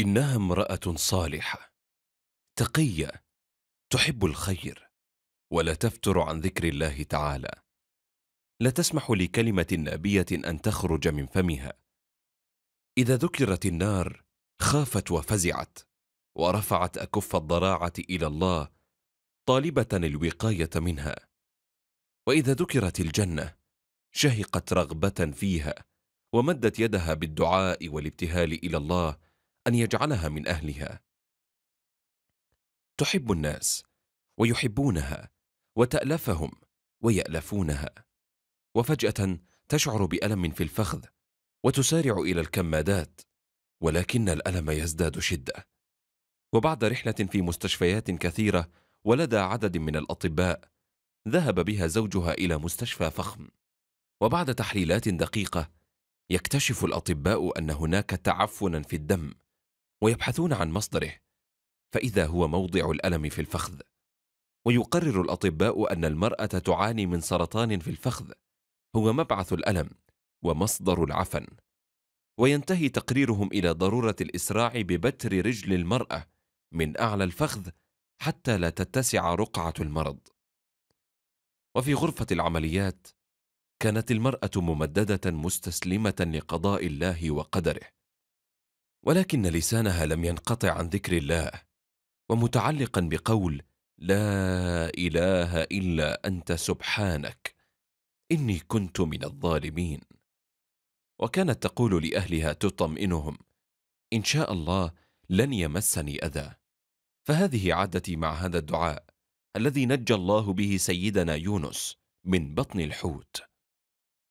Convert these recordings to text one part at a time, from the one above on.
انها امراه صالحه تقيه تحب الخير ولا تفتر عن ذكر الله تعالى لا تسمح لكلمه نابيه ان تخرج من فمها اذا ذكرت النار خافت وفزعت ورفعت اكف الضراعه الى الله طالبه الوقايه منها واذا ذكرت الجنه شهقت رغبه فيها ومدت يدها بالدعاء والابتهال الى الله ان يجعلها من اهلها تحب الناس ويحبونها وتالفهم ويالفونها وفجاه تشعر بالم في الفخذ وتسارع الى الكمادات ولكن الالم يزداد شده وبعد رحله في مستشفيات كثيره ولدى عدد من الاطباء ذهب بها زوجها الى مستشفى فخم وبعد تحليلات دقيقه يكتشف الاطباء ان هناك تعفنا في الدم ويبحثون عن مصدره فاذا هو موضع الالم في الفخذ ويقرر الاطباء ان المراه تعاني من سرطان في الفخذ هو مبعث الالم ومصدر العفن وينتهي تقريرهم الى ضروره الاسراع ببتر رجل المراه من اعلى الفخذ حتى لا تتسع رقعه المرض وفي غرفه العمليات كانت المراه ممدده مستسلمه لقضاء الله وقدره ولكن لسانها لم ينقطع عن ذكر الله ومتعلقا بقول لا اله الا انت سبحانك اني كنت من الظالمين وكانت تقول لاهلها تطمئنهم ان شاء الله لن يمسني اذى فهذه عادتي مع هذا الدعاء الذي نجى الله به سيدنا يونس من بطن الحوت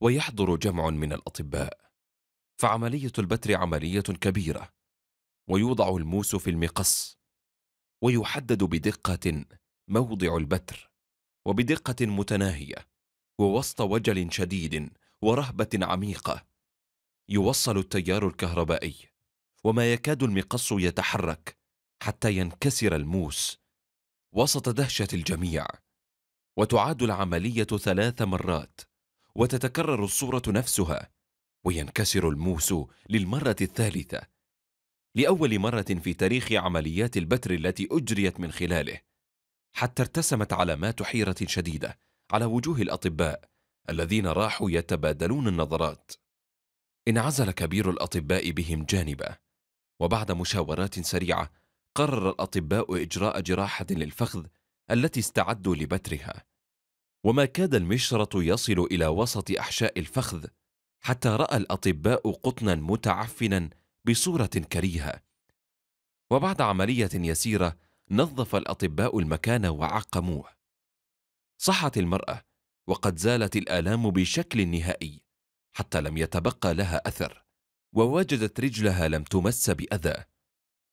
ويحضر جمع من الاطباء فعملية البتر عملية كبيرة ويوضع الموس في المقص ويحدد بدقة موضع البتر وبدقة متناهية ووسط وجل شديد ورهبة عميقة يوصل التيار الكهربائي وما يكاد المقص يتحرك حتى ينكسر الموس وسط دهشة الجميع وتعاد العملية ثلاث مرات وتتكرر الصورة نفسها وينكسر الموس للمرة الثالثة لأول مرة في تاريخ عمليات البتر التي أجريت من خلاله حتى ارتسمت علامات حيرة شديدة على وجوه الأطباء الذين راحوا يتبادلون النظرات انعزل كبير الأطباء بهم جانبا وبعد مشاورات سريعة قرر الأطباء إجراء جراحة للفخذ التي استعدوا لبترها وما كاد المشرط يصل إلى وسط أحشاء الفخذ حتى راى الاطباء قطنا متعفنا بصوره كريهه وبعد عمليه يسيره نظف الاطباء المكان وعقموه صحت المراه وقد زالت الالام بشكل نهائي حتى لم يتبقى لها اثر ووجدت رجلها لم تمس باذى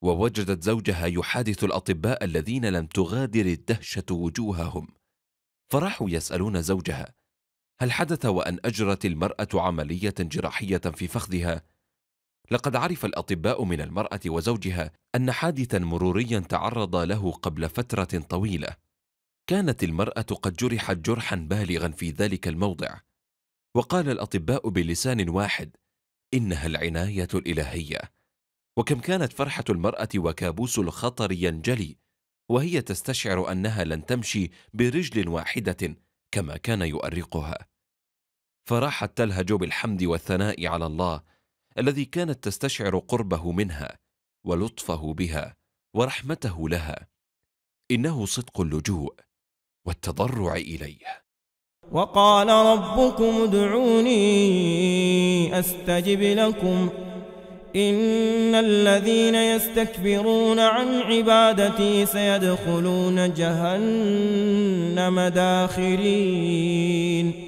ووجدت زوجها يحادث الاطباء الذين لم تغادر الدهشه وجوههم فراحوا يسالون زوجها هل حدث وأن أجرت المرأة عملية جراحية في فخذها؟ لقد عرف الأطباء من المرأة وزوجها أن حادثا مروريا تعرض له قبل فترة طويلة. كانت المرأة قد جرحت جرحا بالغا في ذلك الموضع. وقال الأطباء بلسان واحد: إنها العناية الإلهية. وكم كانت فرحة المرأة وكابوس الخطر ينجلي وهي تستشعر أنها لن تمشي برجل واحدة كما كان يؤرقها فراحت تلهج بالحمد والثناء على الله الذي كانت تستشعر قربه منها ولطفه بها ورحمته لها انه صدق اللجوء والتضرع اليه وقال ربكم ادعوني استجب لكم إن الذين يستكبرون عن عبادتي سيدخلون جهنم داخرين